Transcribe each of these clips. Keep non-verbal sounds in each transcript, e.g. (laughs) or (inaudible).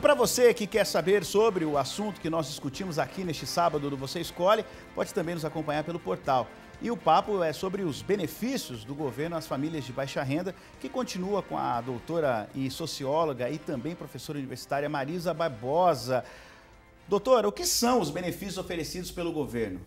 para você que quer saber sobre o assunto que nós discutimos aqui neste sábado do Você Escolhe, pode também nos acompanhar pelo portal. E o papo é sobre os benefícios do governo às famílias de baixa renda, que continua com a doutora e socióloga e também professora universitária Marisa Barbosa. Doutora, o que são os benefícios oferecidos pelo governo?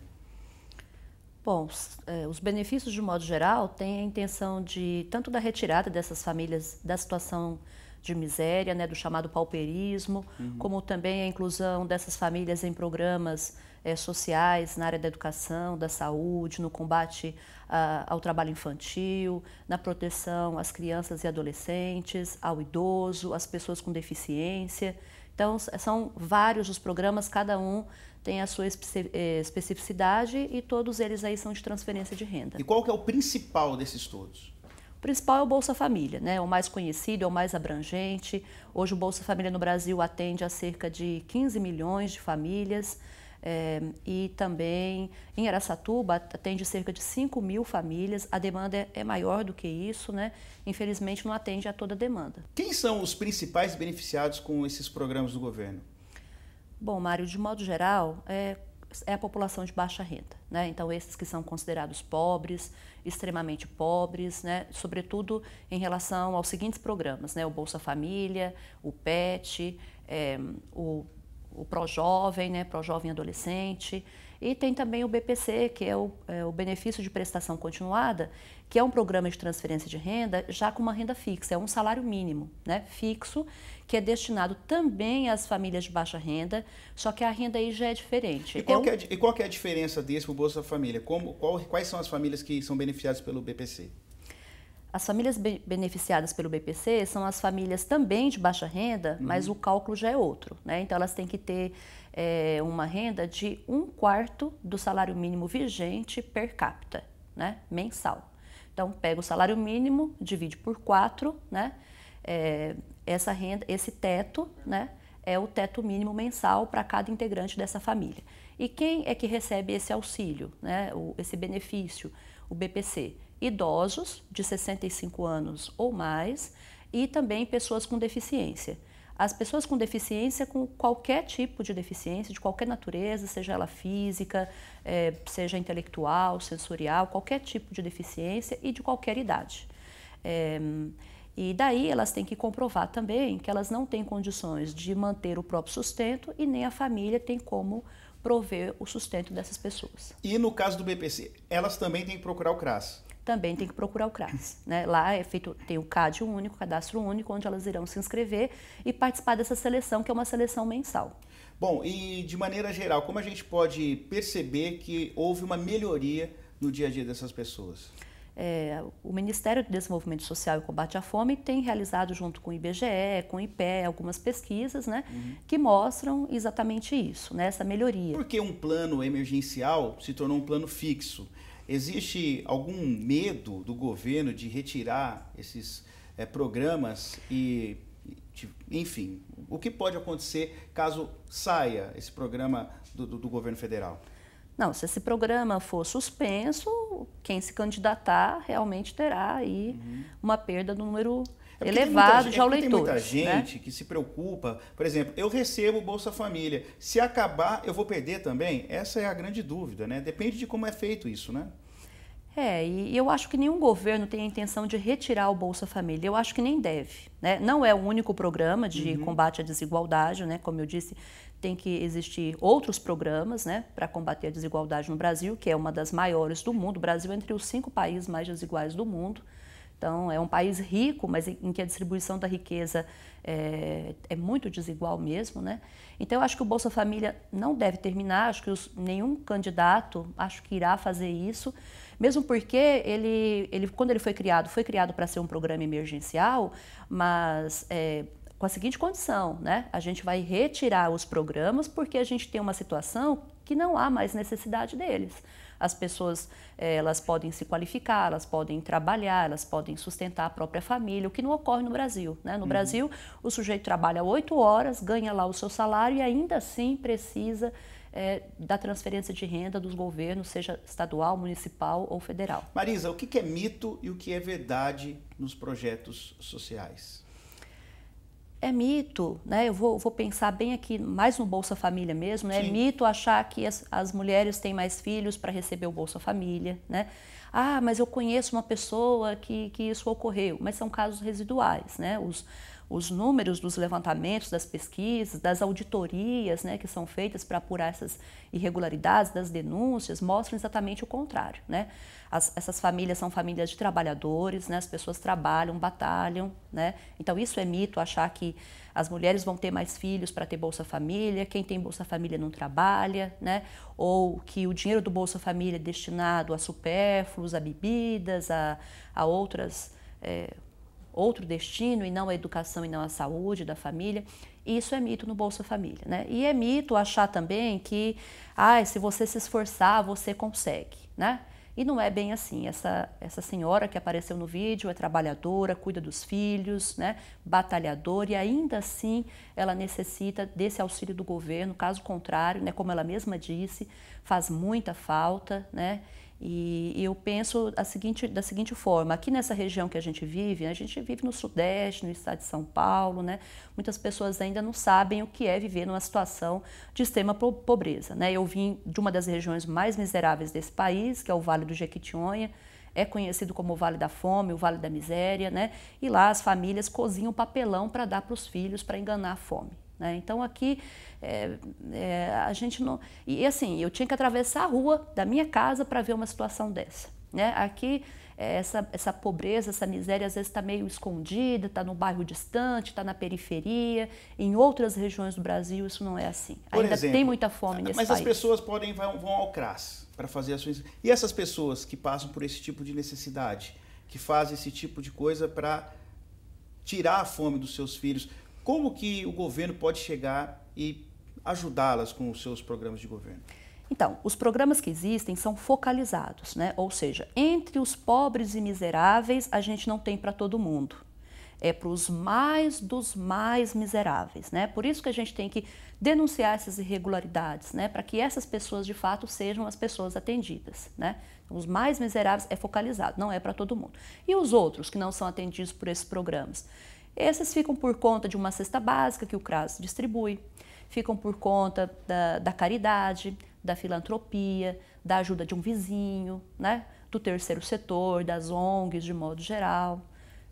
Bom, é, os benefícios de modo geral têm a intenção de tanto da retirada dessas famílias da situação de miséria, né, do chamado pauperismo, uhum. como também a inclusão dessas famílias em programas é, sociais na área da educação, da saúde, no combate a, ah, ao trabalho infantil, na proteção às crianças e adolescentes, ao idoso, às pessoas com deficiência. Então, são vários os programas, cada um tem a sua eh, especificidade e todos eles aí são de transferência de renda. E qual que é o principal desses todos? principal é o Bolsa Família, né? É o mais conhecido, é o mais abrangente. Hoje o Bolsa Família no Brasil atende a cerca de 15 milhões de famílias é, e também em Aracatuba atende cerca de 5 mil famílias. A demanda é, é, maior do que isso, né? infelizmente não atende a toda a demanda. Quem são os principais beneficiados com esses programas do governo? Bom, Mário, de modo geral, é, é a população de baixa renda. Né? Então, esses que são considerados pobres, extremamente pobres, né? sobretudo em relação aos seguintes programas, né? o Bolsa Família, o PET, é, o, o Pró Jovem, né? Pró Jovem Adolescente, e tem também o BPC, que é o, é o Benefício de Prestação Continuada, que é um programa de transferência de renda já com uma renda fixa, é um salário mínimo né, fixo, que é destinado também às famílias de baixa renda, só que a renda aí já é diferente. E qual, é, um... é, e qual é a diferença desse para o Bolsa Família? Como, qual, quais são as famílias que são beneficiadas pelo BPC? As famílias be beneficiadas pelo BPC são as famílias também de baixa renda, uhum. mas o cálculo já é outro. Né? Então, elas têm que ter é, uma renda de um quarto do salário mínimo vigente per capita, né? mensal. Então, pega o salário mínimo, divide por quatro, né? É, essa renda, esse teto, né? É o teto mínimo mensal para cada integrante dessa família. E quem é que recebe esse auxílio, né? O, esse benefício, o BPC? idosos de 65 anos ou mais e também pessoas com deficiência. As pessoas com deficiência, com qualquer tipo de deficiência, de qualquer natureza, seja ela física, é, seja intelectual, sensorial, qualquer tipo de deficiência e de qualquer idade. É, e daí elas têm que comprovar também que elas não têm condições de manter o próprio sustento e nem a família tem como prover o sustento dessas pessoas. E no caso do BPC, elas também têm que procurar o CRAS? também tem que procurar o CRAS. (laughs) Né? Lá é feito, tem o CAD único, cadastro único, onde elas irão se inscrever e participar dessa seleção, que é uma seleção mensal. Bom, e de maneira geral, como a gente pode perceber que houve uma melhoria no dia a dia dessas pessoas? É, o Ministério do Desenvolvimento Social e Combate à Fome tem realizado junto com o IBGE, com o IPE, algumas pesquisas né, uhum. que mostram exatamente isso, né, essa melhoria. Porque um plano emergencial se tornou um plano fixo. Existe algum medo do governo de retirar esses é, programas e, de, enfim, o que pode acontecer caso saia esse programa do, do, do governo federal? Não, se esse programa for suspenso, quem se candidatar realmente terá aí uhum. uma perda do número é elevado de é Tem muita né? gente né? que se preocupa. Por exemplo, eu recebo Bolsa Família. Se acabar, eu vou perder também? Essa é a grande dúvida, né? Depende de como é feito isso, né? É, e eu acho que nenhum governo tem a intenção de retirar o Bolsa Família. Eu acho que nem deve. Né? Não é o único programa de uhum. combate à desigualdade, né? Como eu disse, tem que existir outros programas né, para combater a desigualdade no Brasil, que é uma das maiores do mundo. O Brasil é entre os cinco países mais desiguais do mundo. Então, é um país rico, mas em que a distribuição da riqueza é, é, muito desigual mesmo, né? Então, eu acho que o Bolsa Família não deve terminar, acho que os, nenhum candidato acho que irá fazer isso, mesmo porque ele, ele quando ele foi criado, foi criado para ser um programa emergencial, mas é, com a seguinte condição, né? A gente vai retirar os programas porque a gente tem uma situação que não há mais necessidade deles. As pessoas eh, elas podem se qualificar, elas podem trabalhar, elas podem sustentar a própria família, o que não ocorre no Brasil. Né? No uhum. Brasil, o sujeito trabalha oito horas, ganha lá o seu salário e ainda assim precisa é, da transferência de renda dos governos, seja estadual, municipal ou federal. Marisa, o que é mito e o que é verdade nos projetos sociais? é mito, né? Eu vou, vou, pensar bem aqui, mais no Bolsa Família mesmo, né? É mito achar que as, as mulheres têm mais filhos para receber o Bolsa Família, né? Ah, mas eu conheço uma pessoa que, que isso ocorreu, mas são casos residuais, né? Os, os números dos levantamentos, das pesquisas, das auditorias né, que são feitas para apurar essas irregularidades, das denúncias, mostram exatamente o contrário. Né? As, essas famílias são famílias de trabalhadores, né? as pessoas trabalham, batalham. Né? Então, isso é mito, achar que as mulheres vão ter mais filhos para ter Bolsa Família, quem tem Bolsa Família não trabalha, né? ou que o dinheiro do Bolsa Família é destinado a supérfluos, a bebidas, a, a outras. É, outro destino e não a educação e não a saúde da família. E isso é mito no Bolsa Família, né? E é mito achar também que, ah, se você se esforçar, você consegue, né? E não é bem assim. Essa, essa senhora que apareceu no vídeo é trabalhadora, cuida dos filhos, né? batalhadora, e ainda assim ela necessita desse auxílio do governo. Caso contrário, né? como ela mesma disse, faz muita falta. Né? E, eu penso seguinte, da seguinte forma: aqui nessa região que a gente vive, a gente vive no Sudeste, no estado de São Paulo, né? muitas pessoas ainda não sabem o que é viver numa situação de extrema pobreza. Né? Eu vim de uma das regiões mais miseráveis desse país, que é o Vale do Jequitinhonha é conhecido como o Vale da Fome, o Vale da Miséria, né? E lá as famílias cozinham papelão para dar para os filhos para enganar a fome. Né? Então aqui é, é, a gente não. E assim, eu tinha que atravessar a rua da minha casa para ver uma situação dessa. Né? Aqui é, essa, essa pobreza, essa miséria às vezes está meio escondida, está no bairro distante, está na periferia. Em outras regiões do Brasil isso não é assim. Por Ainda exemplo, tem muita fome nesse mas país. Mas as pessoas podem vão, vão ao CRAS para fazer ações. Suas... E essas pessoas que passam por esse tipo de necessidade, que fazem esse tipo de coisa para tirar a fome dos seus filhos, como que o governo pode chegar e ajudá-las com os seus programas de governo? Então, os programas que existem são focalizados, né? ou seja, entre os pobres e miseráveis, a gente não tem para todo mundo. É para os mais dos mais miseráveis. Né? Por isso que a gente tem que denunciar essas irregularidades, né? para que essas pessoas de fato sejam as pessoas atendidas. Né? Então, os mais miseráveis é focalizado, não é para todo mundo. E os outros que não são atendidos por esses programas? Esses ficam por conta de uma cesta básica que o CRAS distribui, ficam por conta da, da caridade, da filantropia, da ajuda de um vizinho, né? do terceiro setor, das ONGs de modo geral.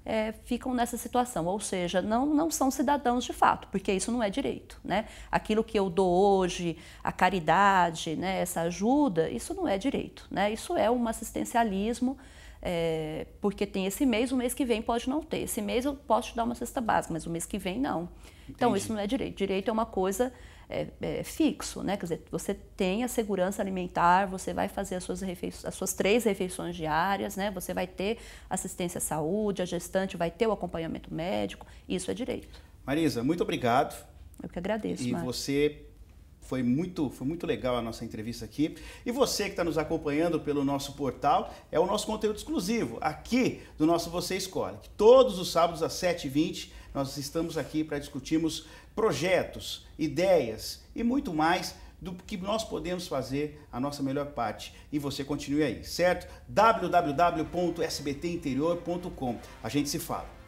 É, ficam nessa situação, ou seja, não, não são cidadãos de fato, porque isso não é direito. Né? Aquilo que eu dou hoje, a caridade, né, essa ajuda, isso não é direito. Né? Isso é um assistencialismo é, porque tem esse mês, o mês que vem pode não ter. Esse mês eu posso te dar uma cesta básica, mas o mês que vem não. Então, Entendi. Então isso não é direito. Direito é uma coisa é, é, fixo, né? Quer dizer, você tem a segurança alimentar, você vai fazer as suas, as suas três refeições diárias, né? Você vai ter assistência à saúde, a gestante vai ter o acompanhamento médico, isso é direito. Marisa, muito obrigado. Eu que agradeço. E Marcos. você foi muito, foi muito legal a nossa entrevista aqui. E você que está nos acompanhando pelo nosso portal, é o nosso conteúdo exclusivo aqui do nosso Você Escolhe. Todos os sábados às 7h20 nós estamos aqui para discutirmos projetos, ideias e muito mais do que nós podemos fazer a nossa melhor parte. E você continue aí, certo? www.sbtinterior.com. A gente se fala.